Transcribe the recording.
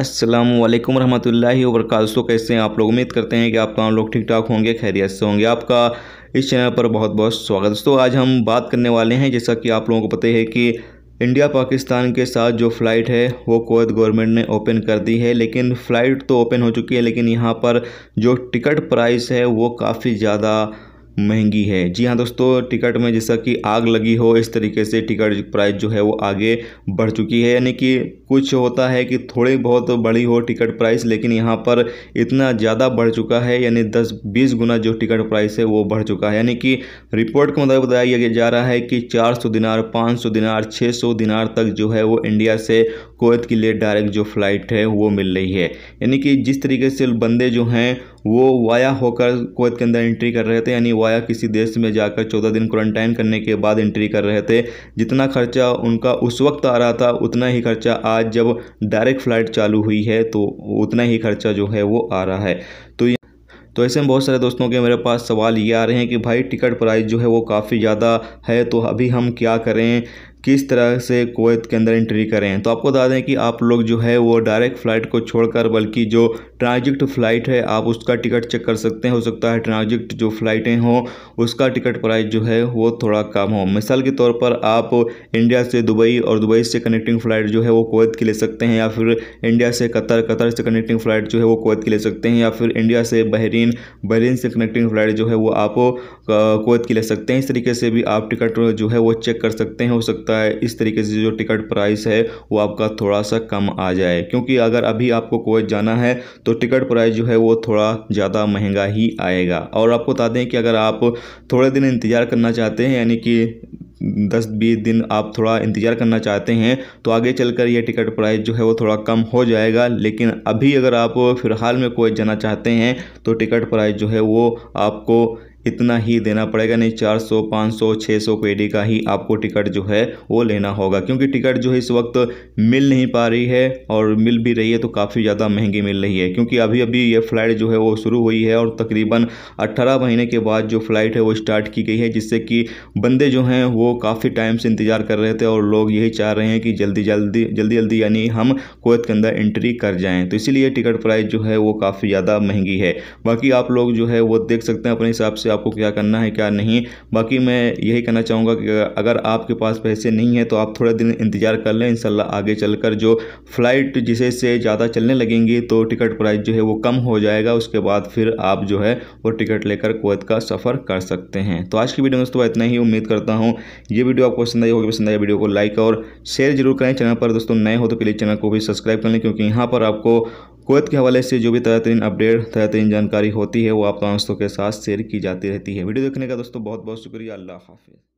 असलम वरहमतुल्लाहि वरक दोस्तों कैसे हैं आप लोग उम्मीद करते हैं कि आप तमाम लोग ठीक ठाक होंगे खैरियत से होंगे आपका इस चैनल पर बहुत बहुत स्वागत दोस्तों आज हम बात करने वाले हैं जैसा कि आप लोगों को पता है कि इंडिया पाकिस्तान के साथ जो फ़्लाइट है वो कोवैत गवर्नमेंट ने ओपन कर दी है लेकिन फ़्लाइट तो ओपन हो चुकी है लेकिन यहाँ पर जो टिकट प्राइस है वो काफ़ी ज़्यादा महंगी है जी हाँ दोस्तों टिकट में जैसा कि आग लगी हो इस तरीके से टिकट प्राइस जो है वो आगे बढ़ चुकी है यानी कि कुछ होता है कि थोड़ी बहुत बड़ी हो टिकट प्राइस लेकिन यहाँ पर इतना ज़्यादा बढ़ चुका है यानी दस बीस गुना जो टिकट प्राइस है वो बढ़ चुका है यानी कि रिपोर्ट के मुताबिक बताया जा रहा है कि चार सौ दिनार पाँच सौ दिनार छः सौ दिनार तक जो है वो इंडिया से कोवैत के लिए डायरेक्ट जो फ़्लाइट है वो मिल रही है यानी कि जिस तरीके से बंदे जो हैं वो वाया होकर कोवैत के अंदर एंट्री कर रहे थे यानी वाया किसी देश में जाकर चौदह दिन क्वारंटाइन करने के बाद एंट्री कर रहे थे जितना खर्चा उनका उस वक्त आ रहा था उतना ही खर्चा आज जब डायरेक्ट फ़्लाइट चालू हुई है तो उतना ही खर्चा जो है वो आ रहा है तो तो ऐसे में बहुत सारे दोस्तों के मेरे पास सवाल ये आ रहे हैं कि भाई टिकट प्राइस जो है वो काफ़ी ज़्यादा है तो अभी हम क्या करें किस तरह से कोवैत के अंदर एंट्री करें तो आपको बता दें कि आप लोग जो है वो डायरेक्ट फ़्लाइट को छोड़कर बल्कि जो ट्रांजिट फ़्लाइट है आप उसका टिकट चेक कर सकते हैं हो सकता है ट्रांजिट जो फ़्लाइटें हों उसका टिकट प्राइस जो है वो थोड़ा कम हो मिसाल के तौर पर आप इंडिया से दुबई और दुबई से कनेक्टिंग फ़्लाइट जो है वो कोवैत की ले सकते हैं या फिर इंडिया से कतर कतर से कनेक्टिंग फ़्लाइट जो है वो कोवैत की ले सकते हैं या फिर इंडिया से बहरीन बहरीन से कनेक्टिंग फ़्लाइट जो है वो आप कोवैत की ले सकते हैं इस तरीके से भी आप टिकट जो है वो चेक कर सकते हैं हो सकता रहा है इस तरीके से जो टिकट प्राइस है वो आपका थोड़ा सा कम आ जाए क्योंकि अगर अभी आपको कुवैत जाना है तो टिकट प्राइस जो है वो थोड़ा ज़्यादा महंगा ही आएगा और आपको बता दें कि अगर आप थोड़े दिन इंतज़ार करना चाहते हैं यानी कि दस बीस दिन आप थोड़ा इंतज़ार करना चाहते हैं तो आगे चलकर ये टिकट प्राइस जो है वो थोड़ा कम हो जाएगा लेकिन अभी अगर आप फ़िलहाल में कोई जाना चाहते हैं तो टिकट प्राइस जो है वो आपको इतना ही देना पड़ेगा नहीं चार सौ पाँच सौ छः सौ का ही आपको टिकट जो है वो लेना होगा क्योंकि टिकट जो है इस वक्त मिल नहीं पा रही है और मिल भी रही है तो काफ़ी ज़्यादा महंगी मिल रही है क्योंकि अभी अभी ये फ़्लाइट जो है वो शुरू हुई है और तकरीबन अट्ठारह महीने के बाद जो फ़्लाइट है वो स्टार्ट की गई है जिससे कि बंदे जो हैं वो काफ़ी टाइम से इंतज़ार कर रहे थे और लोग यही चाह रहे हैं कि जल्दी जल्दी जल्दी जल्दी यानी हम कोत के अंदर एंट्री कर जाएँ तो इसीलिए टिकट प्राइस जो है वो काफ़ी ज़्यादा महंगी है बाकी आप लोग जो है वो देख सकते हैं अपने हिसाब से आपको क्या करना है क्या नहीं बाकी मैं यही कहना चाहूँगा कि अगर आपके पास पैसे नहीं हैं तो आप थोड़ा दिन इंतज़ार कर लें इन आगे चल जो फ़्लाइट जिसे से ज़्यादा चलने लगेंगी तो टिकट प्राइस जो है वो कम हो जाएगा उसके बाद फिर आप जो है वो टिकट लेकर कोत का सफ़र कर सकते हैं तो आज की वीडियो में दोस्तों इतना ही उम्मीद करता हूँ ये वीडियो आपको पसंद आई होगी पसंद आई वीडियो को लाइक और शेयर जरूर करें चैनल पर दोस्तों नए हो तो प्लीज़ चैनल को भी सब्सक्राइब कर लें क्योंकि यहाँ पर आपको कुवैत के हवाले से जो भी तरह तरीन अपडेट तरह तरीन जानकारी होती है वो आप दोस्तों के साथ शेयर की जाती रहती है वीडियो देखने का दोस्तों बहुत बहुत शुक्रिया अल्लाह हाफिज़